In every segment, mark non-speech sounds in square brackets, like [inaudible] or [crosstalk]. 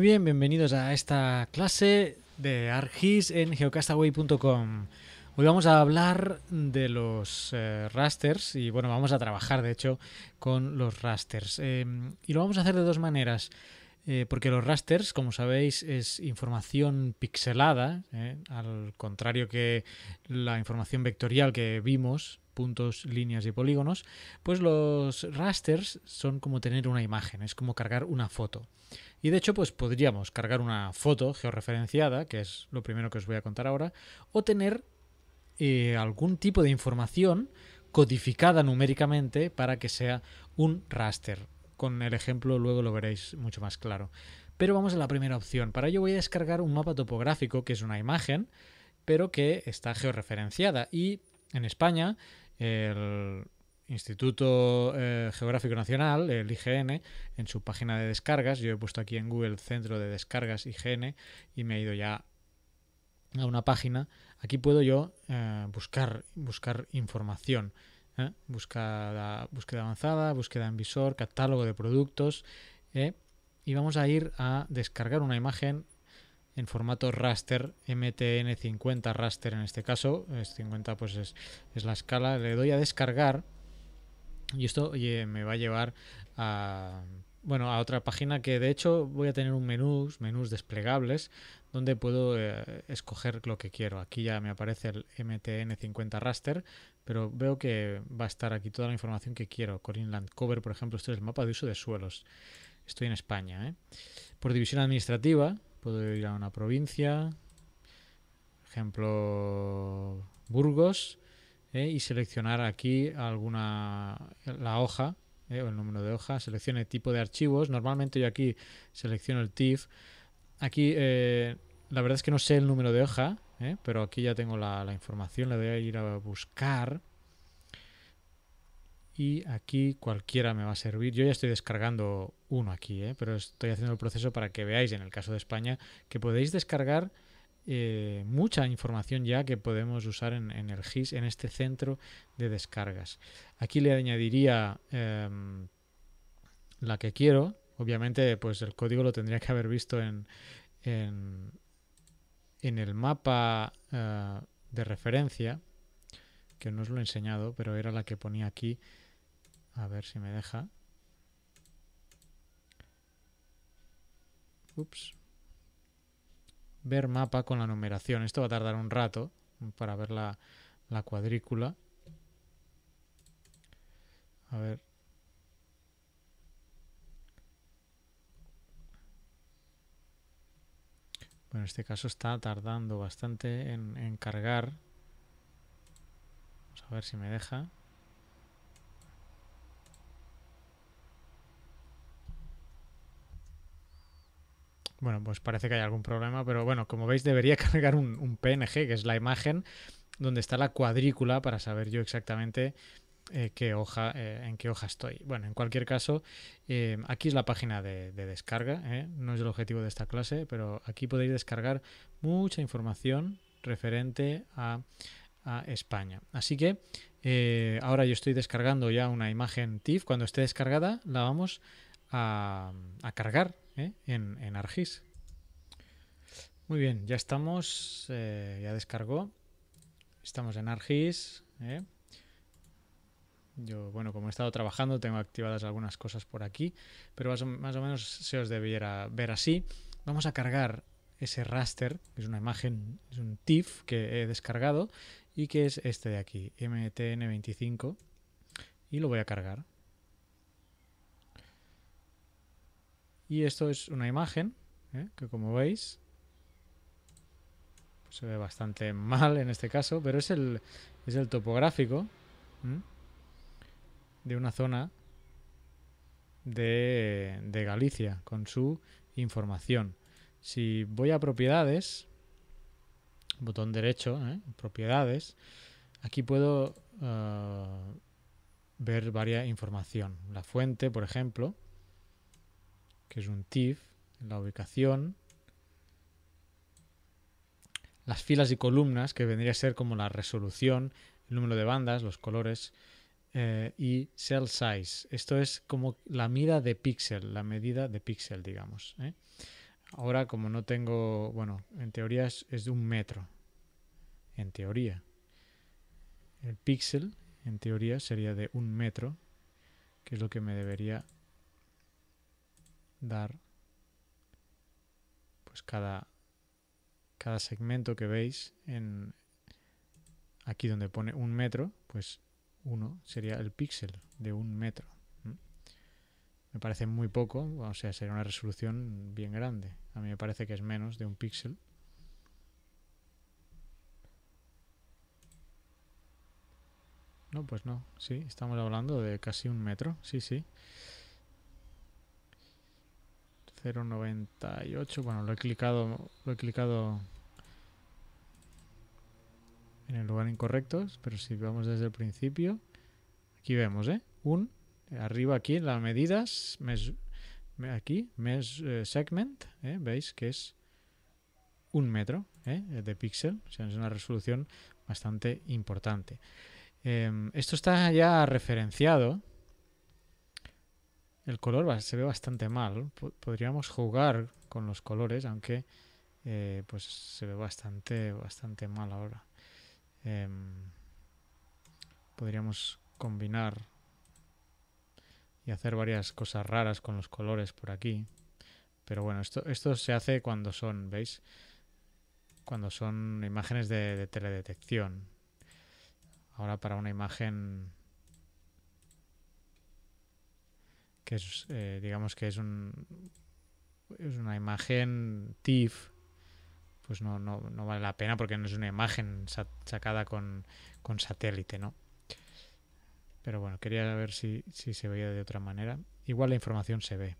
bien, bienvenidos a esta clase de ArGIS en geocastaway.com. Hoy vamos a hablar de los eh, rasters y bueno, vamos a trabajar de hecho con los rasters. Em, y lo vamos a hacer de dos maneras. Eh, porque los rasters, como sabéis, es información pixelada, ¿eh? al contrario que la información vectorial que vimos, puntos, líneas y polígonos, pues los rasters son como tener una imagen, es como cargar una foto. Y de hecho, pues podríamos cargar una foto georreferenciada, que es lo primero que os voy a contar ahora, o tener eh, algún tipo de información codificada numéricamente para que sea un raster con el ejemplo luego lo veréis mucho más claro. Pero vamos a la primera opción. Para ello voy a descargar un mapa topográfico, que es una imagen, pero que está georreferenciada. Y en España, el Instituto eh, Geográfico Nacional, el IGN, en su página de descargas, yo he puesto aquí en Google Centro de Descargas IGN y me he ido ya a una página. Aquí puedo yo eh, buscar, buscar información. ¿eh? búsqueda avanzada, búsqueda en visor, catálogo de productos. ¿eh? Y vamos a ir a descargar una imagen en formato raster, MTN50 raster en este caso. Es 50 pues es, es, la escala. Le doy a descargar. Y esto me va a llevar a bueno, a otra página que de hecho voy a tener un menús, menús desplegables donde puedo eh, escoger lo que quiero. Aquí ya me aparece el MTN50 raster, pero veo que va a estar aquí toda la información que quiero. Corinland Cover, por ejemplo, este es el mapa de uso de suelos. Estoy en España. ¿eh? Por división administrativa, puedo ir a una provincia, ejemplo, Burgos, ¿eh? y seleccionar aquí alguna la hoja, o el número de hoja, seleccione tipo de archivos. Normalmente yo aquí selecciono el TIFF Aquí, eh, la verdad es que no sé el número de hoja, eh, pero aquí ya tengo la, información, le voy a ir a buscar. Y aquí cualquiera me va a servir. Yo ya estoy descargando uno aquí, eh, pero estoy haciendo el proceso para que veáis en el caso de España que podéis descargar mucha información ya que podemos usar en, el GIS, en este centro de descargas. Aquí le añadiría em, la que quiero, Obviamente, pues el código lo tendría que haber visto en, en, el mapa eh, de referencia, que no os lo he enseñado, pero era la que ponía aquí. A ver si me deja. Ups. Ver mapa con la numeración. Esto va a tardar un rato para ver la, la cuadrícula. A ver. Bueno, en este caso está tardando bastante en, cargar. Vamos a ver si me deja. Bueno, pues parece que hay algún problema, pero bueno, como veis debería [laughs] cargar un, un PNG, que es la imagen donde está la cuadrícula para saber yo exactamente eh, hoja, eh, en qué hoja estoy. Bueno, en cualquier caso, eh, aquí es la página de, descarga, no es el objetivo de esta clase, pero aquí podéis descargar mucha información referente a, España. Así que ahora yo estoy descargando ya una imagen TIFF. Cuando esté descargada, la vamos a, cargar en, en, Argis. Muy bien, ya estamos, ya descargó. Estamos en Argis. Yo, bueno, como he estado trabajando, tengo activadas algunas cosas por aquí, pero más o, menos se os debiera ver así. Vamos a cargar ese raster, que es una imagen, es un TIFF que he descargado y que es este de aquí, MTN25, y lo voy a cargar. Y esto es una imagen ¿eh? que como veis se ve bastante [laughs] mal en este caso, pero es el, es el topográfico de una zona de, Galicia con su información. Si voy a propiedades, botón derecho, ¿eh? propiedades, aquí puedo eh, ver varias información. La fuente, por ejemplo, que es un TIFF, la ubicación, las filas y columnas, que vendría a ser como la resolución, el número de bandas, los colores, eh, y cell size. Esto es como la mida de píxel, la medida de píxel, digamos. ¿eh? Ahora, como no tengo, bueno, en teoría es, de un metro. En teoría. El píxel, en teoría, sería de un metro, que es lo que me debería dar pues cada, cada segmento que veis en aquí donde pone un metro, pues 1 sería el píxel de un metro. Me parece muy poco, o sea, sería una resolución bien grande. A mí me parece que es menos de un píxel. No, pues no. Sí, estamos hablando de casi un metro. Sí, sí. 0.98. Bueno, lo he clicado, lo he clicado en el lugar incorrecto, pero si vamos desde el principio, aquí vemos, ¿eh? Un, arriba aquí, en las medidas, mes, aquí, mes eh, segment, ¿eh? veis que es un metro de píxel, es una resolución bastante importante. Em, esto está ya referenciado. El color se ve bastante mal. Podríamos jugar con los colores, aunque pues se ve bastante, bastante mal ahora. Em, podríamos combinar y hacer varias cosas raras con los colores por aquí. Pero bueno, esto, se hace cuando son, ¿veis? Cuando son imágenes de, teledetección. Ahora para una imagen que es, eh, digamos que es, un, es una imagen TIFF, pues no, vale la pena porque no es una imagen sacada con, satélite, ¿no? Pero bueno, quería ver si, si se veía de otra manera. Igual la información se ve.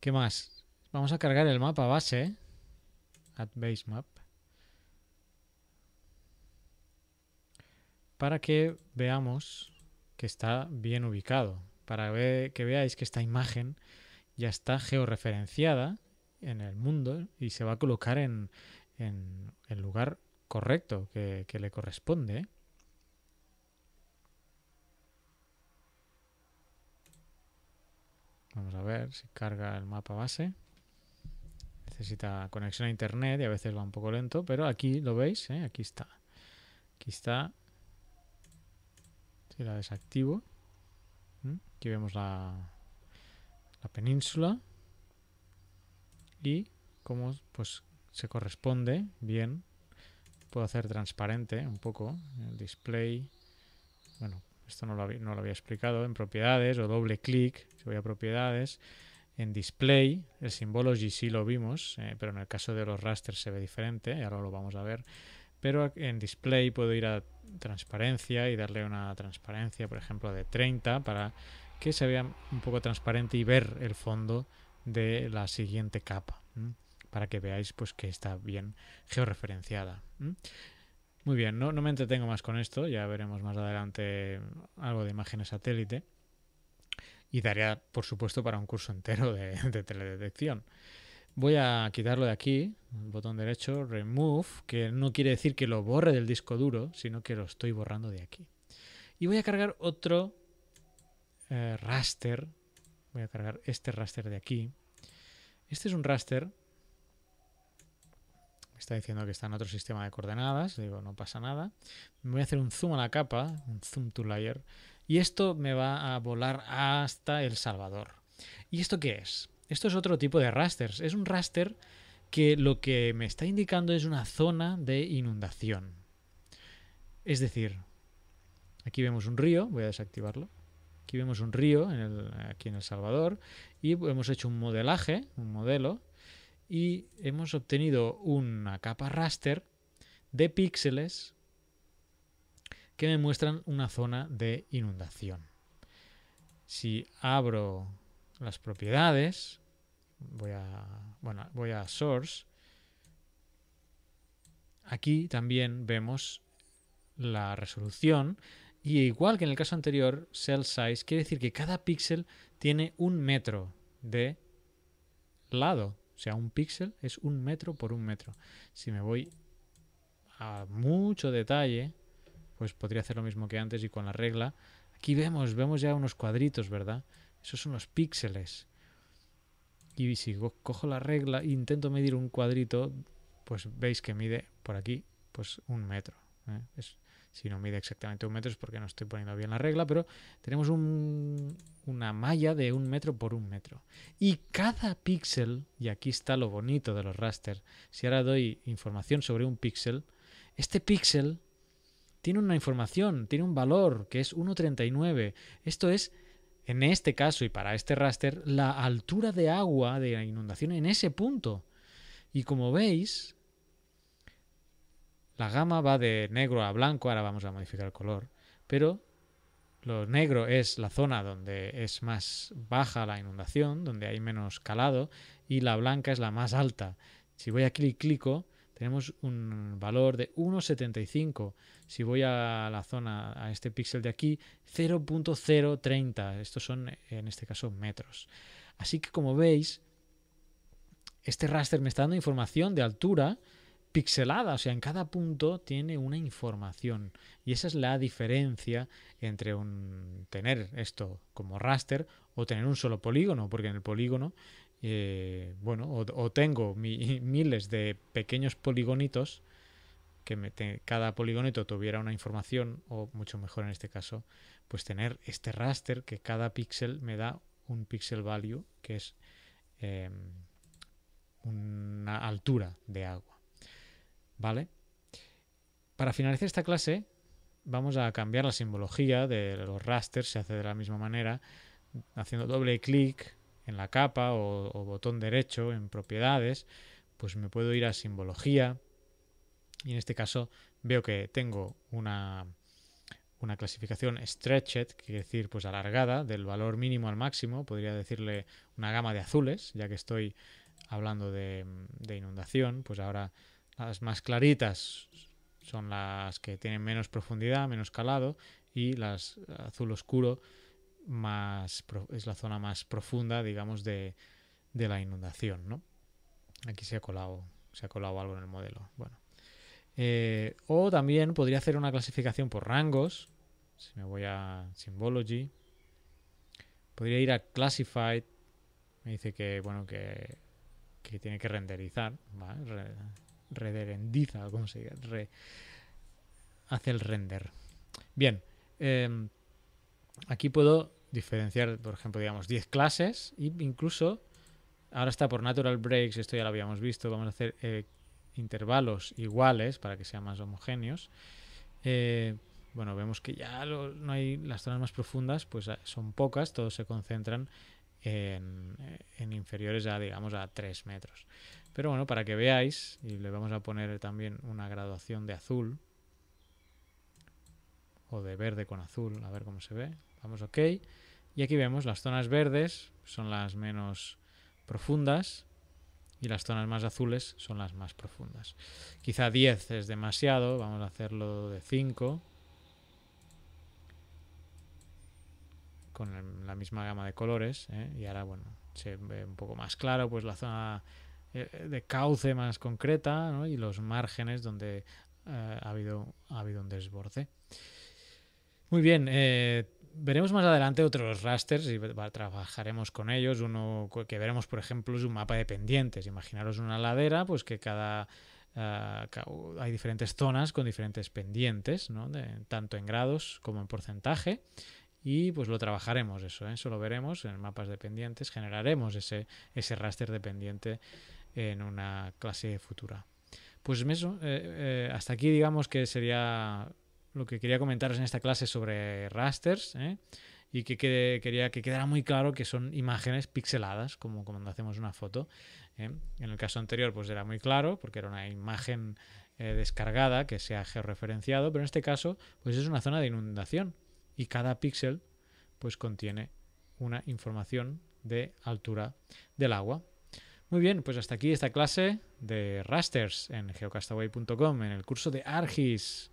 ¿Qué más? Vamos a cargar el mapa base. ¿eh? At base map. Para que veamos que está bien ubicado. Para que veáis que esta imagen ya está georreferenciada en el mundo y se va a colocar en, en el lugar correcto que, le corresponde. ¿eh? Vamos a ver si carga el mapa base. Necesita conexión a internet y a veces va un poco lento, pero aquí lo veis, ¿eh? aquí está. Aquí está. Si la desactivo, ¿Mm? aquí vemos la, la península y como pues se corresponde bien puedo hacer transparente un poco el display bueno esto no lo, había, explicado en propiedades o doble clic si voy a propiedades en display el símbolo sí lo vimos eh, pero en el caso de los rasters se ve diferente y ahora lo vamos a ver pero en display puedo ir a transparencia y darle una transparencia por ejemplo de 30 para que se vea un poco transparente y ver el fondo de la siguiente capa para que veáis pues que está bien georreferenciada muy bien no, me entretengo más con esto ya veremos más adelante algo de imágenes satélite y daría por supuesto para un curso entero de, teledetección voy a quitarlo de aquí, botón derecho, remove, que no quiere decir que lo borre del disco duro, sino que lo estoy borrando de aquí. Y voy a cargar otro eh, raster Voy a cargar este raster de aquí. Este es un raster. Me está diciendo que está en otro sistema de coordenadas. Digo, no pasa nada. Voy a hacer un zoom a la capa, un zoom to layer. Y esto me va a volar hasta El Salvador. ¿Y esto qué es? Esto es otro tipo de rasters. Es un raster que lo que me está indicando es una zona de inundación. Es decir, aquí vemos un río, voy a desactivarlo. Aquí vemos un río en aquí en El Salvador y hemos hecho un modelaje, un modelo, y hemos obtenido una capa raster de píxeles que me muestran una zona de inundación. Si abro las propiedades, voy a, voy a Source, aquí también vemos la resolución y igual que en el caso anterior, cell size quiere decir que cada píxel tiene un metro de lado. O sea, un píxel es un metro por un metro. Si me voy a mucho detalle, pues podría hacer lo mismo que antes y con la regla. Aquí vemos, vemos ya unos cuadritos, ¿verdad? Esos son los píxeles. Y si cojo la regla e intento medir un cuadrito, pues veis que mide por aquí pues un metro. ¿eh? si no mide exactamente un metro es porque no estoy poniendo bien la regla, pero tenemos una malla de un metro por un metro. Y cada píxel, y aquí está lo bonito de los rasters, si ahora doy información sobre un píxel, este píxel tiene una información, tiene un valor que es 1,39. Esto es, en este caso y para este raster, la altura de agua de inundación en ese punto. Y como veis, la gama va de negro a blanco, ahora vamos a modificar el color, pero lo negro es la zona donde es más baja la inundación, donde hay menos calado, y la blanca es la más alta. Si voy aquí y clico, tenemos un valor de 1,75. Si voy a la zona, a este píxel de aquí, 0.030. Estos son, en este caso, metros. Así que como veis, este raster me está dando información de altura pixelada, o sea, en cada punto tiene una información. Y esa es la diferencia entre tener esto como raster o tener un solo polígono, porque en el polígono, eh, bueno, o, tengo [laughs] miles de pequeños poligonitos, que cada poligonito tuviera una información, o mucho mejor en este caso, pues tener este raster que cada píxel me da un pixel value, que es em, una altura de agua. ¿Vale? Para finalizar esta clase, vamos a cambiar la simbología de los rasters, se hace de la misma manera, haciendo doble clic en la capa o, botón derecho en propiedades, pues me puedo ir a simbología y en este caso veo que tengo una, clasificación stretched, que quiere decir pues alargada, del valor mínimo al máximo, podría decirle una gama de azules, ya que estoy hablando de inundación, pues ahora las más claritas son las que tienen menos profundidad, menos calado, y las azul oscuro más es la zona más profunda, digamos, de, la inundación, Aquí se ha colado, se ha colado algo en el modelo. Bueno. Eh, o también podría hacer una clasificación por rangos. Si me voy a Symbology. Podría ir a Classified. Me dice que, bueno, que, tiene que renderizar rendiza, como se dice? hace el render. Bien, em, aquí puedo diferenciar, por ejemplo, digamos 10 clases e incluso, ahora está por natural breaks, esto ya lo habíamos visto, vamos a hacer eh, intervalos iguales para que sean más homogéneos. Eh, bueno, vemos que ya no hay las zonas más profundas, pues ah, son pocas, todos se concentran en, eh, en inferiores a, digamos, a 3 metros. Pero bueno, para que veáis, y le vamos a poner también una graduación de azul. O de verde con azul, a ver cómo se ve. Vamos OK. Y aquí vemos las zonas verdes son las menos profundas y las zonas más azules son las más profundas. Quizá 10 es demasiado, vamos a hacerlo de 5. Con la misma gama de colores, ¿eh? y ahora, bueno, se ve un poco más claro, pues la zona eh, de cauce más concreta y los márgenes donde eh, ha, habido, ha habido un desborde. Muy bien, eh, veremos más adelante otros rasters y trabajaremos con ellos. Uno que veremos, por ejemplo, es un mapa de pendientes. Imaginaros una ladera, pues que cada... hay diferentes zonas con diferentes pendientes, tanto en grados como en porcentaje. Y pues lo trabajaremos eso, lo veremos en mapas de pendientes, generaremos ese, ese raster de pendiente en una clase futura. Pues eso, eh, eh, hasta aquí digamos que sería lo que quería comentaros en esta clase sobre rasters ¿eh? y que quería que quedara muy claro que son imágenes pixeladas, como cuando hacemos una foto. En el caso anterior pues era muy claro porque era una imagen descargada que se ha georreferenciado, pero en este caso pues es una zona de inundación y cada píxel pues contiene una información de altura del agua. Muy bien, pues hasta aquí esta clase de rasters en geocastaway.com en el curso de ARGIS.